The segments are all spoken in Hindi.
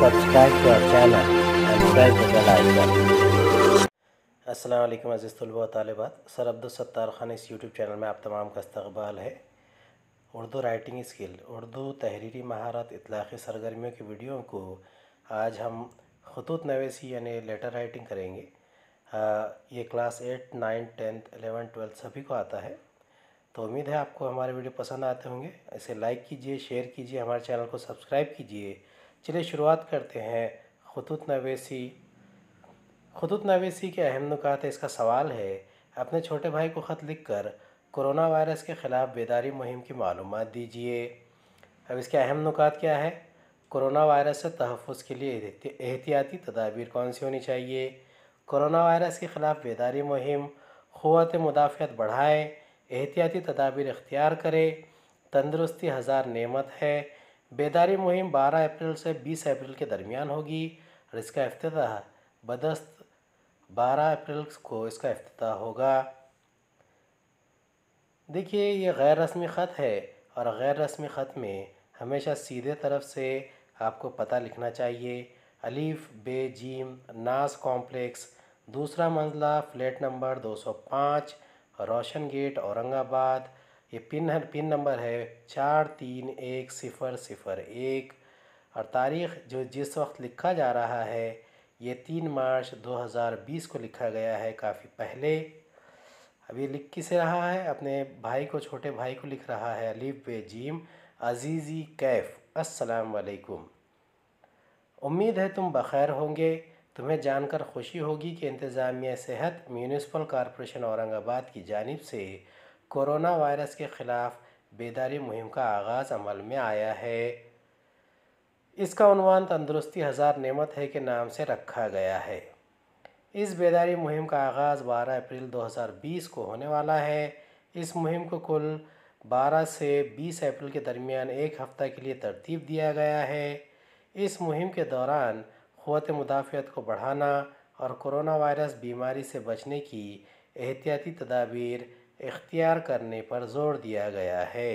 subscribe to our channel and press the bell icon. Aslam अज़ीज़ तलबा तालबात सर अब्दुलसत्तार खान इस यूट्यूब चैनल में आप तमाम का इस्तबाल है उर्दू राइटिंग स्किल उर्दू तहरीरी महारत इतलाक़ी सरगर्मियों की वीडियो को आज हम खतूत नवेसी यानी लेटर राइटिंग करेंगे आ, ये class eight nine tenth eleven twelfth सभी को आता है तो उम्मीद है आपको हमारे वीडियो पसंद आते होंगे इसे लाइक कीजिए शेयर कीजिए हमारे चैनल को सब्सक्राइब कीजिए चलिए शुरुआत करते हैं खतूत नवेसी खतूत नवेसी के अहम नुकात इसका सवाल है अपने छोटे भाई को ख़त लिख कर कोरोना वायरस के ख़िलाफ़ बेदारी मुहिम की मालूम दीजिए अब इसके अहम नुकात क्या है कोरोना वायरस से तहफ़ के लिए एहतियाती तदाबीर कौन सी होनी चाहिए कोरोना वायरस के ख़िलाफ़ बेदारी मुहिम क़वत मुदाफ़त बढ़ाएँ एहतियाती तदाबीर इख्तियार करें तंदरुस्ती हज़ार नमत है बेदारी मुहिम 12 अप्रैल से 20 अप्रैल के दरमियान होगी और इसका अफ्ताह बदस्त 12 अप्रैल को इसका अफ्ताह होगा देखिए ये गैर रस्मी ख़त है और गैर रस्मी ख़त में हमेशा सीधे तरफ से आपको पता लिखना चाहिए अलीफ बे जीम नाज कॉम्प्लेक्स दूसरा मंजिला flat number 205 Roshan gate Aurangabad ये पिन है पिन नंबर है चार तीन एक सिफ़र सिफ़र एक और तारीख़ जो जिस वक्त लिखा जा रहा है ये तीन मार्च 2020 को लिखा गया है काफ़ी पहले अभी लिख किसे रहा है अपने भाई को छोटे भाई को लिख रहा है अलीफ बे जीम अजीज़ी कैफ़ अस्सलाम वालेकुम उम्मीद है तुम बखैर होंगे तुम्हें जानकर खुशी होगी कि इंतज़ामिया सेहत म्यूनसपल कॉरपोरेशन औरंगाबाद की जानब से कोरोना वायरस के ख़िलाफ़ बेदारी मुहिम का आगाज़ अमल में आया है इसका अनवान तंदुरुस्ती हज़ार नेमत है के नाम से रखा गया है इस बेदारी मुहिम का आगाज़ 12 अप्रैल 2020 को होने वाला है इस मुहिम को कुल 12 से 20 अप्रैल के दरमियान एक हफ्ता के लिए तरतीब दिया गया है इस मुहिम के दौरान क़वत मुदाफ़त को बढ़ाना और कोरोना वायरस बीमारी से बचने की एहतियाती तदाबीर इख्तियार करने पर जोर दिया गया है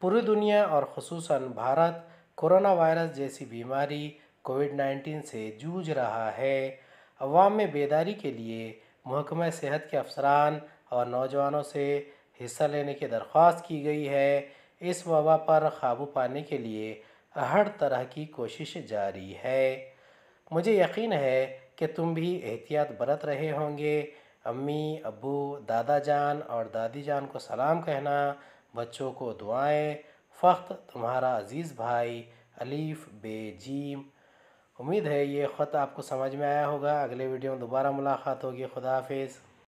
पूरी दुनिया और खसूस भारत कोरोना वायरस जैसी बीमारी कोविड 19 से जूझ रहा है अवाम में बेदारी के लिए महकमा सेहत के अफसरान और नौजवानों से हिस्सा लेने की दरख्वास्त की गई है इस वबा पर काबू पाने के लिए हर तरह की कोशिश जारी है मुझे यकीन है कि तुम भी एहतियात बरत रहे होंगे अम्मी अबू दादा जान और दादी जान को सलाम कहना बच्चों को दुआएं फ़ख्त तुम्हारा अज़ीज़ भाई अलीफ़ बेजीम उम्मीद है ये ख़त आपको समझ में आया होगा अगले वीडियो में दोबारा मुलाकात होगी खुदा हाफिज़